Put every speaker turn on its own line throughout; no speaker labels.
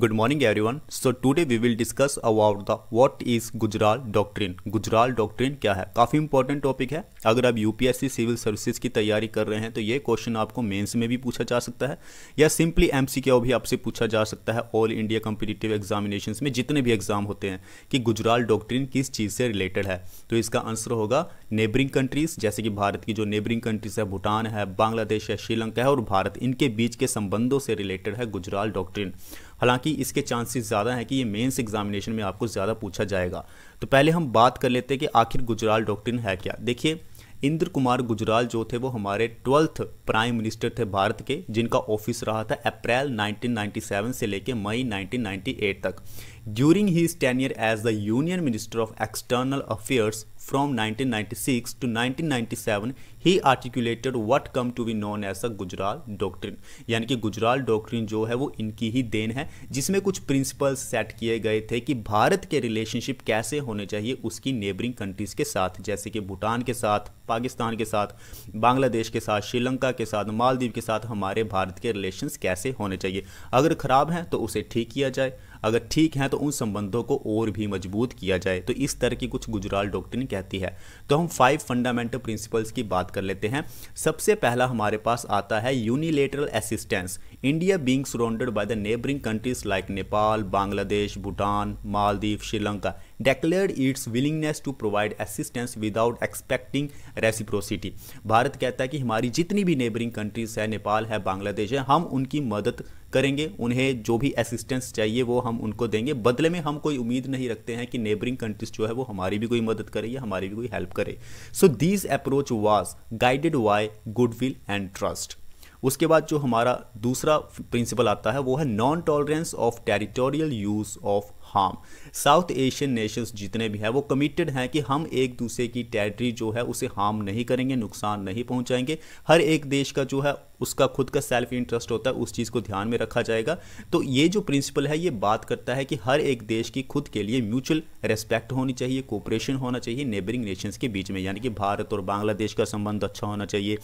good morning everyone so today we will discuss about the what is Gujral doctrine Gujral doctrine क्या है काफ़ी important topic है अगर आप U P S C civil services की तैयारी कर रहे हैं तो ये क्वेश्चन आपको मेन्स में भी पूछा जा सकता है या सिंपली एम सी के ओ भी आपसे पूछा जा सकता है ऑल इंडिया कम्पिटिटिव एग्जामिनेशन में जितने भी एग्जाम होते हैं कि गुजराल डॉक्ट्रीन किस चीज़ से रिलेटेड है तो इसका आंसर होगा नेबरिंग कंट्रीज़ जैसे कि भारत की जो नेबरिंग कंट्रीज़ है भूटान है बांग्लादेश है श्रीलंका है और भारत इनके बीच के संबंधों से रिलेटेड है गुजराल डॉक्ट्रिन हालांकि इसके चांसेस ज़्यादा हैं कि ये मेंस एग्जामिनेशन में आपको ज़्यादा पूछा जाएगा तो पहले हम बात कर लेते हैं कि आखिर गुजराल डॉक्ट्रिन है क्या देखिए इंद्र कुमार गुजराल जो थे वो हमारे ट्वेल्थ प्राइम मिनिस्टर थे भारत के जिनका ऑफिस रहा था अप्रैल 1997 से लेकर मई 1998 तक During his tenure as the Union Minister of External Affairs from 1996 to 1997, he articulated what come to be known as the Gujral doctrine यानी कि गुजराल डॉक्ट्रिन जो है वो इनकी ही देन है जिसमें कुछ प्रिंसिपल्स सेट किए गए थे कि भारत के रिलेशनशिप कैसे होने चाहिए उसकी नेबरिंग कंट्रीज़ के साथ जैसे कि भूटान के साथ पाकिस्तान के साथ बांग्लादेश के साथ श्रीलंका के साथ मालदीव के साथ हमारे भारत के रिलेशन कैसे होने चाहिए अगर ख़राब हैं तो उसे ठीक किया जाए अगर ठीक हैं तो उन संबंधों को और भी मजबूत किया जाए तो इस तरह की कुछ गुजराल डॉक्टर कहती है तो हम फाइव फंडामेंटल प्रिंसिपल्स की बात कर लेते हैं सबसे पहला हमारे पास आता है unilateral assistance India being surrounded by the neighbouring countries like Nepal Bangladesh Bhutan Maldives Sri Lanka declare its willingness to provide assistance without expecting reciprocity Bharat कहता है कि हमारी जितनी भी नेबरिंग कंट्रीज है नेपाल है बांग्लादेश है हम उनकी मदद करेंगे उन्हें जो भी असिस्टेंस चाहिए वो हम उनको देंगे बदले में हम कोई उम्मीद नहीं रखते हैं कि नेबरिंग कंट्रीज जो है वो हमारी भी कोई मदद करे या हमारी भी कोई हेल्प करे so this approach was guided by goodwill and trust उसके बाद जो हमारा दूसरा प्रिंसिपल आता है वो है non tolerance of territorial use of harm South Asian nations जितने भी हैं वो कमिटेड हैं कि हम एक दूसरे की टेरिटरी जो है उसे हार्म नहीं करेंगे नुकसान नहीं पहुंचाएंगे हर एक देश का जो है उसका खुद का सेल्फ इंटरेस्ट होता है उस चीज़ को ध्यान में रखा जाएगा तो ये जो प्रिंसिपल है ये बात करता है कि हर एक देश की खुद के लिए म्यूचुअल रेस्पेक्ट होनी चाहिए कोऑपरेशन होना चाहिए नेबरिंग नेशंस के बीच में यानी कि भारत और बांग्लादेश का संबंध अच्छा होना चाहिए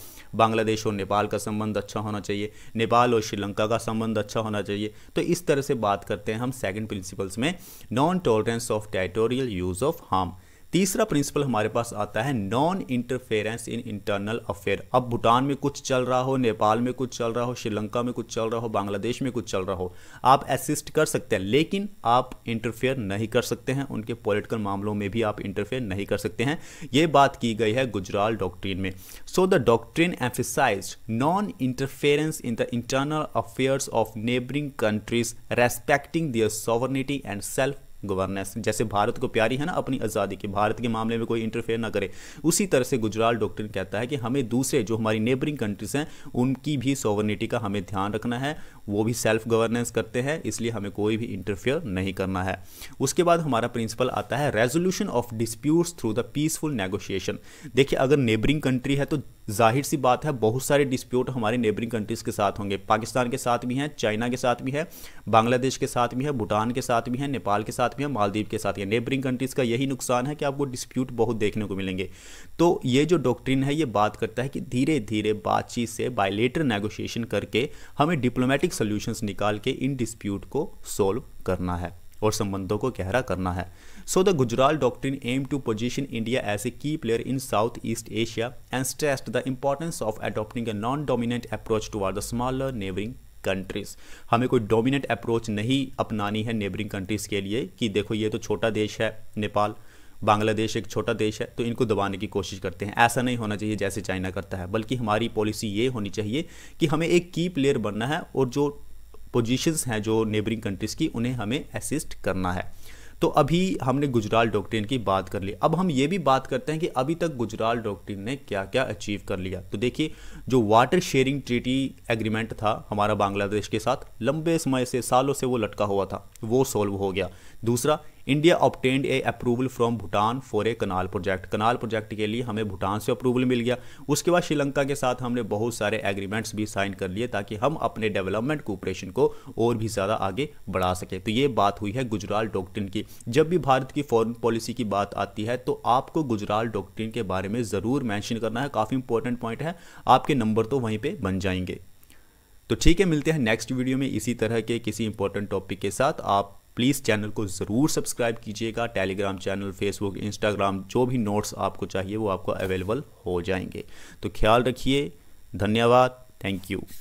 बांग्लादेश और नेपाल का संबंध अच्छा होना चाहिए नेपाल और श्रीलंका का संबंध अच्छा होना चाहिए तो इस तरह से बात करते हैं हम सेकेंड प्रिंसिपल्स में non tolerance of territorial use of harm तीसरा प्रिंसिपल हमारे पास आता है non interference in internal affair अब भूटान में कुछ चल रहा हो नेपाल में कुछ चल रहा हो श्रीलंका में कुछ चल रहा हो बांग्लादेश में कुछ चल रहा हो आप असिस्ट कर सकते हैं लेकिन आप इंटरफेयर नहीं कर सकते हैं उनके पॉलिटिकल मामलों में भी आप इंटरफेयर नहीं कर सकते हैं ये बात की गई है गुजराल डॉक्ट्रीन में so the doctrine emphasise non interference in the internal affairs of neighbouring countries respecting their sovereignty and self governance जैसे भारत को प्यारी है ना अपनी आज़ादी की भारत के मामले में कोई इंटरफेयर ना करे उसी तरह से गुजराल डॉक्टर कहता है कि हमें दूसरे जो हमारी नेबरिंग कंट्रीज़ हैं उनकी भी सॉवर्निटी का हमें ध्यान रखना है वो भी सेल्फ गवर्नेंस करते हैं इसलिए हमें कोई भी इंटरफेयर नहीं करना है उसके बाद हमारा प्रिंसिपल आता है resolution of disputes through the peaceful negotiation देखिए अगर नेबरिंग कंट्री है तो जाहिर सी बात है बहुत सारे डिस्प्यूट हमारे नेबरिंग कंट्रीज़ के साथ होंगे पाकिस्तान के साथ भी हैं चाइना के साथ भी है बांग्लादेश के साथ भी है भूटान के साथ भी है नेपाल के साथ साथ में मालदीव के साथ या नेबरिंग कंट्रीज़ का यही नुकसान है कि आपको डिस्प्यूट बहुत देखने को मिलेंगे तो ये जो डॉक्ट्रिन है ये बात करता है कि धीरे धीरे बातचीत से बायलेटर नेगोशिएशन करके हमें डिप्लोमेटिक सोल्यूशंस निकाल के इन डिस्प्यूट को सोल्व करना है और संबंधों को गहरा करना है so the Gujral doctrine aim to position India as a key player in South East Asia and stressed the importance of adopting a non dominant approach toward the smaller neighbouring countries हमें कोई डोमिनेंट अप्रोच नहीं अपनानी है neighbouring countries के लिए कि देखो ये तो छोटा देश है नेपाल बांग्लादेश एक छोटा देश है तो इनको दबाने की कोशिश करते हैं ऐसा नहीं होना चाहिए जैसे चाइना करता है बल्कि हमारी पॉलिसी ये होनी चाहिए कि हमें एक की प्लेयर बनना है और जो पोजीशंस हैं जो नेबरिंग कंट्रीज़ की उन्हें हमें असिस्ट करना है तो अभी हमने गुजराल डॉक्ट्रिन की बात कर ली अब हम ये भी बात करते हैं कि अभी तक गुजराल डॉक्ट्रिन ने क्या क्या अचीव कर लिया तो देखिए जो वाटर शेयरिंग ट्रीटी एग्रीमेंट था हमारा बांग्लादेश के साथ लंबे समय से सालों से वो लटका हुआ था वो सॉल्व हो गया दूसरा India obtained a approval from Bhutan for a canal project canal project के लिए हमें भूटान से अप्रूवल मिल गया उसके बाद श्रीलंका के साथ हमने बहुत सारे एग्रीमेंट्स भी साइन कर लिए ताकि हम अपने डेवलपमेंट कोऑपरेशन को और भी ज़्यादा आगे बढ़ा सकें तो ये बात हुई है गुजराल डॉक्ट्रिन की जब भी भारत की फॉरन पॉलिसी की बात आती है तो आपको गुजराल डॉक्ट्रिन के बारे में ज़रूर मैंशन करना है काफ़ी इंपॉर्टेंट पॉइंट है आपके नंबर तो वहीं पर बन जाएंगे तो ठीक है मिलते हैं नेक्स्ट वीडियो में इसी तरह के किसी इंपॉर्टेंट टॉपिक के साथ आप प्लीज़ चैनल को ज़रूर सब्सक्राइब कीजिएगा टेलीग्राम चैनल फेसबुक इंस्टाग्राम जो भी नोट्स आपको चाहिए वो आपको अवेलेबल हो जाएंगे तो ख्याल रखिए धन्यवाद थैंक यू